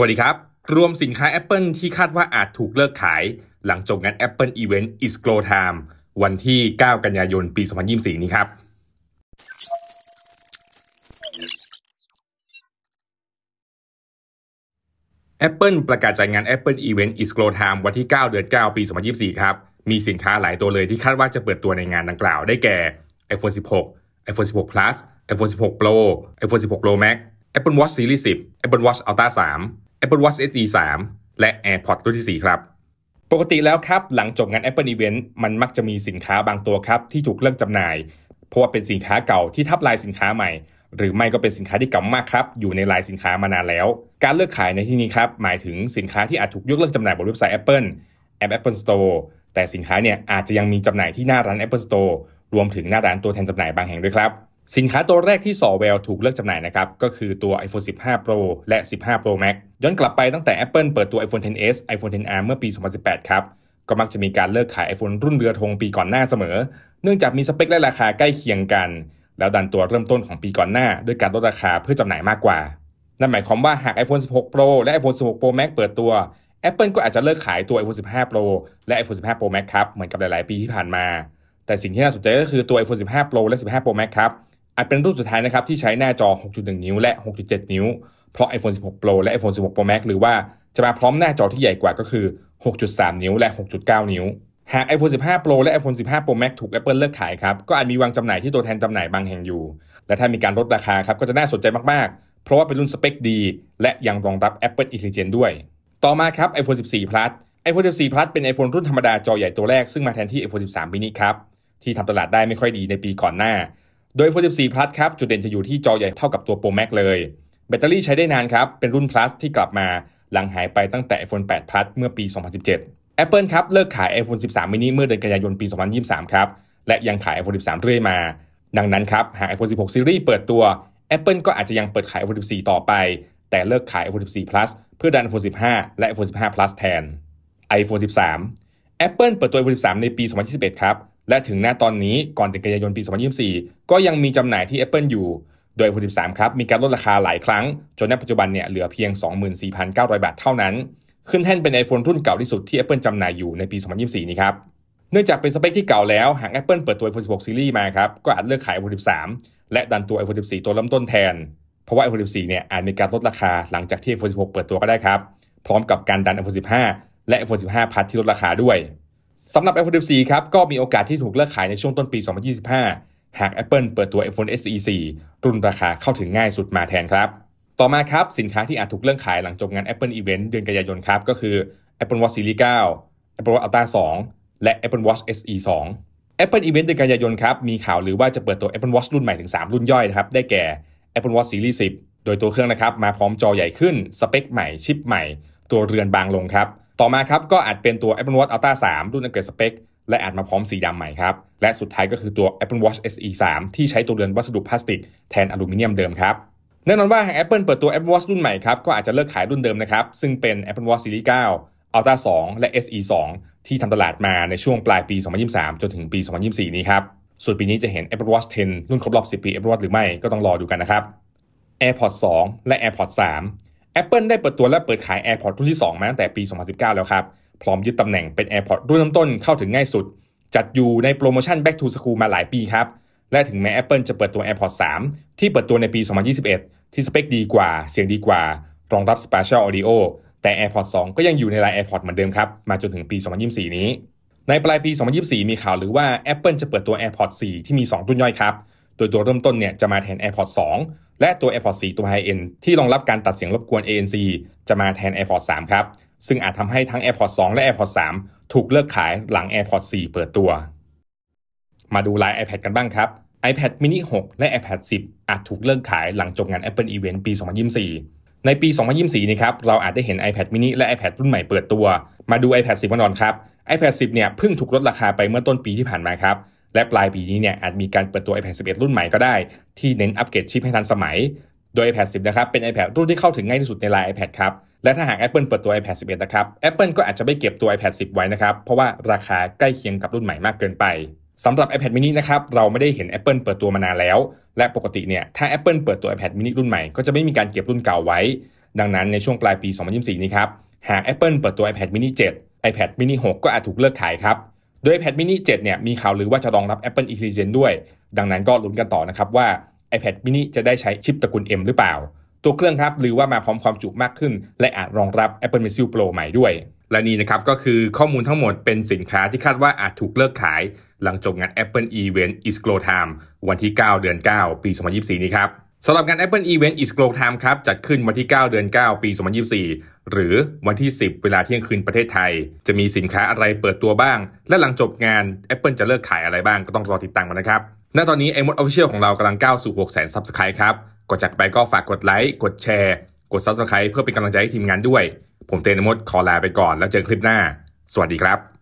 วัสดีครับ รวมสินค้า Apple ที่คาดว่าอาจถูกเลิกขาย หลังจบงาน Apple Event is Glow Time วันที่ 9 กันยายน ปี 2024 นี้ครับแอปเปประกาศจัดงาน Apple Event is Glow Time วันที่ 9 เดือน9 ปี 2024 ครับ มีสินค้าหลายตัวเลยที่คาดว่าจะเปิดตัวในงานดังกล่าวได้แก่ iPhone 16 iPhone 16 Plus iPhone 16 Pro iPhone 16 Pro Max Apple Watch Series 10 Apple Watch Ultra 3 Apple Watch SE 3และ AirPods รุ่นที่4ครับปกติแล้วครับหลังจบงาน Apple Event มันมักจะมีสินค้าบางตัวครับที่ถูกเลิกจำหน่ายเพราะว่าเป็นสินค้าเก่าที่ทับลายสินค้าใหม่ หรือไม่ก็เป็นสินค้าที่เก่ามากครับอยู่ในลายสินค้ามานานแล้ว การเลิกขายในที่นี้ครับหมายถึงสินค้าที่อาจถูกยกเลิกจำหน่ายบนเว็บไซต์ Apple แอป Apple Store แต่สินค้าเนี่ยอาจจะยังมีจำหน่ายที่หน้าร้าน Apple Store รวมถึงหน้าร้านตัวแทนจำหน่ายบางแห่งด้วยครับสินค้าตัวแรกที่สอแววถูกเลือกจำหน่ายนะครับ ก็คือตัว iPhone 15 Pro และ 15 Pro Max ย้อนกลับไปตั้งแต่ Apple เปิดตัว iPhone XS iPhone XR เมื่อปี 2018 ครับ ก็มักจะมีการเลิกขาย iPhone รุ่นเรือธงปีก่อนหน้าเสมอ เนื่องจากมีสเปคและราคาใกล้เคียงกัน แล้วดันตัวเริ่มต้นของปีก่อนหน้าด้วยการลดราคาเพื่อจำหน่ายมากกว่า นั่นหมายความว่าหาก iPhone 16 Pro และ iPhone 16 Pro Max เปิดตัว Apple ก็อาจจะเลิกขายตัว iPhone 15 Pro และ iPhone 15 Pro Max ครับเหมือนกับหลายๆ ปีที่ผ่านมา แต่สิ่งที่น่าสนใจก็คือตัว iPhone 15 Pro และ 15 Pro Max ครับอาจเป็นรุ่นสุดท้ายนะครับที่ใช้หน้าจอ 6.1 นิ้วและ 6.7 นิ้ว เพราะ iPhone 16 Pro และ iPhone 16 Pro Max หรือว่าจะมาพร้อมหน้าจอที่ใหญ่กว่าก็คือ 6.3 นิ้วและ 6.9 นิ้ว หาก iPhone 15 Pro และ iPhone 15 Pro Max ถูก Apple เลิกขายครับ ก็อาจมีวางจำหน่ายที่ตัวแทนจำหน่ายบางแห่งอยู่ และถ้ามีการลดราคาครับก็จะน่าสนใจมากๆ เพราะว่าเป็นรุ่นสเปคดี และยังรองรับ Apple Intelligence ด้วย ต่อมาครับ iPhone 14 Plus iPhone 14 Plus เป็น iPhone รุ่นธรรมดาจอใหญ่ตัวแรกซึ่งมาแทนที่ iPhone 13 mini ครับที่ทำตลาดได้ไม่ค่อยดีในปีก่อนหน้าโดย44 plus ครับจุดเด่นจะอยู่ที่จอใหญ่เท่ากับตัว Pro Max เลย แบตเตอรี่ใช้ได้นานครับเป็นรุ่น plus ที่กลับมาหลังหายไปตั้งแต่ iPhone 8 plus เมื่อปี 2017 Apple ครับเลิกขาย iPhone 13 mini เมื่อเดือนกันยายนปี 2023 ครับและยังขาย iPhone 13 เรื่อยมา ดังนั้นครับหาก iPhone 16 Series เปิดตัว Apple ก็อาจจะยังเปิดขาย iPhone 14 ต่อไปแต่เลิกขาย iPhone 14 plus เพื่อดัน iPhone 15 และ iPhone 15 plus แทน iPhone 13 Apple เปิดตัว iPhone 13 ในปี 2021 ครับและถึงหน้าตอนนี้ก่อนถึงกันยายนปี 2024 ก็ยังมีจำหน่ายที่ Apple อยู่ โดย iPhone 13 ครับ มีการลดราคาหลายครั้ง จนณปัจจุบันเนี่ยเหลือเพียง 24,900 บาทเท่านั้น ขึ้นแท่นเป็น iPhone รุ่นเก่าที่สุดที่ Apple จำหน่ายอยู่ในปี 2024 นี้ครับ เนื่องจากเป็นสเปคที่เก่าแล้ว หาก Apple เปิดตัว iPhone 16 Series มาครับก็อาจเลือกขาย iPhone 13 และดันตัว iPhone 14 ตัวเริ่มต้นแทน เพราะว่า iPhone 14 เนี่ยอาจมีการลดราคาหลังจากที่ iPhone 16 เปิดตัวก็ได้ครับ พร้อมกับการดัน iPhone 15 และ iPhone 15 Plus ที่ลดราคาด้วยสำหรับ iPhone 14ครับ ก็มีโอกาสที่ถูกเลิกขายในช่วงต้นปี 2025 หาก Apple เปิดตัว iPhone SE 4 รุ่นราคาเข้าถึงง่ายสุดมาแทนครับ ต่อมาครับ สินค้าที่อาจถูกเลิกขายหลังจบงาน Apple Event เดือนกันยายนครับ ก็คือ Apple Watch Series 9 Apple Watch Ultra 2และ Apple Watch SE 2 Apple Event เดือนกันยายนครับ มีข่าวหรือว่าจะเปิดตัว Apple Watch รุ่นใหม่ถึง 3 รุ่นย่อยนะครับได้แก่ Apple Watch Series 10 โดยตัวเครื่องนะครับมาพร้อมจอใหญ่ขึ้นสเปคใหม่ชิปใหม่ ตัวเรือนบางลงครับต่อมาครับก็อาจเป็นตัว Apple Watch Ultra 3 รุ่นอัปเกรดสเปค และอาจมาพร้อมสีดำใหม่ครับ และสุดท้ายก็คือตัว Apple Watch SE 3 ที่ใช้ตัวเรือนวัสดุพลาสติกแทนอลูมิเนียมเดิมครับ แน่นอนว่าหาก Apple เปิดตัว Apple Watch รุ่นใหม่ครับ ก็อาจจะเลิกขายรุ่นเดิมนะครับ ซึ่งเป็น Apple Watch Series 9 Ultra 2 และ SE 2 ที่ทำตลาดมาในช่วงปลายปี 2023 จนถึงปี 2024 นี้ครับส่วนปีนี้จะเห็น Apple Watch 10 รุ่นครบรอบ 10 ปี Apple Watch หรือไม่ก็ต้องรอดูกันนะครับ AirPods 2 และ AirPods 3 Apple ได้เปิดตัวและเปิดขาย AirPods รุ่นที่ 2 มาตั้งแต่ปี 2019 แล้วครับ พร้อมยึดตำแหน่งเป็น AirPods รุ่นเริ่มต้นเข้าถึงง่ายสุด จัดอยู่ในโปรโมชั่น Back to School มาหลายปีครับ และถึงแม้ Apple จะเปิดตัว AirPods 3 ที่เปิดตัวในปี 2021 ที่สเปคดีกว่า เสียงดีกว่า รองรับ Spatial Audio แต่ AirPods 2 ก็ยังอยู่ในลาย AirPods เหมือนเดิมครับมาจนถึงปี 2024 นี้ในปลายปี 2024 มีข่าวหรือว่า Apple จะเปิดตัว AirPods 4 ที่มี 2 รุ่นย่อยครับโดยตัวเริ่มต้นเนี่ยจะมาแทน AirPods 2 และตัว AirPods 4 ตัว High End ที่รองรับการตัดเสียงรบกวน ANC จะมาแทน AirPods 3 ครับ ซึ่งอาจทำให้ทั้ง AirPods 2 และ AirPods 3 ถูกเลิกขายหลัง AirPods 4 เปิดตัว มาดูลาย iPad กันบ้างครับ iPad mini 6 และ iPad 10 อาจถูกเลิกขายหลังจบงาน Apple Event ปี2024 ในปี2024นี้ครับเราอาจได้เห็น iPad mini และ iPad รุ่นใหม่เปิดตัว มาดู iPad 10กันหน่อยครับ iPad 10เนี่ยเพิ่งถูกลดราคาไปเมื่อต้นปีที่ผ่านมาครับและปลายปีนี้เนี่ยอาจมีการเปิดตัว iPad 11 รุ่นใหม่ก็ได้ที่เน้นอัปเกรดชิปให้ทันสมัย โดย iPad 10 นะครับเป็น iPad รุ่นที่เข้าถึงง่ายที่สุดในไลน์ iPad ครับและถ้าหาก Apple เปิดตัว iPad 11 นะครับ Apple ก็อาจจะไม่เก็บตัว iPad 10 ไว้นะครับเพราะว่าราคาใกล้เคียงกับรุ่นใหม่มากเกินไปสำหรับ iPad mini นะครับเราไม่ได้เห็น Apple เปิดตัวมานานแล้ว และปกติเนี่ยถ้า Apple เปิดตัว iPad mini รุ่นใหม่ก็จะไม่มีการเก็บรุ่นเก่าไว้ดังนั้นในช่วงปลายปี2024นี้ครับหาก Apple เปิดตัว iPad mini 7 iPad mini 6 ก็อาจถูกเลิกขายครับโดย iPad mini 7 เนี่ย มีข่าวหรือว่าจะรองรับ Apple Intelligence ด้วย ดังนั้นก็ลุ้นกันต่อนะครับว่า iPad mini จะได้ใช้ชิปตระกูล M หรือเปล่า ตัวเครื่องครับ หรือว่ามาพร้อมความจุมากขึ้น และอาจรองรับ Apple Pencil Pro ใหม่ด้วย และนี่นะครับก็คือข้อมูลทั้งหมดเป็นสินค้าที่คาดว่าอาจถูกเลิกขาย หลังจบงาน Apple Event i s g l o Time วันที่ 9 เดือน 9 ปี 2024 นี้ครับสำหรับงาน Apple Event is Glow Time ครับ จัดขึ้นวันที่ 9 เดือน 9 ปี2024 หรือวันที่ 10 เวลาเที่ยงคืนประเทศไทย จะมีสินค้าอะไรเปิดตัวบ้าง และหลังจบงาน Apple จะเลิกขายอะไรบ้างก็ต้องรอติดตามกันนะครับณตอนนี้ i อมดออฟฟิเชียลของเรากำลังก้าวสู่6 0 0 0 0 Subscribe ครับก่อนจากไปก็ฝากกดไลค์กดแชร์ กด Subscribe เพื่อเป็นกำลังใจให้ทีมงานด้วย ผมเตนมดขอลาไปก่อนแล้วเจอคลิปหน้า สวัสดีครับ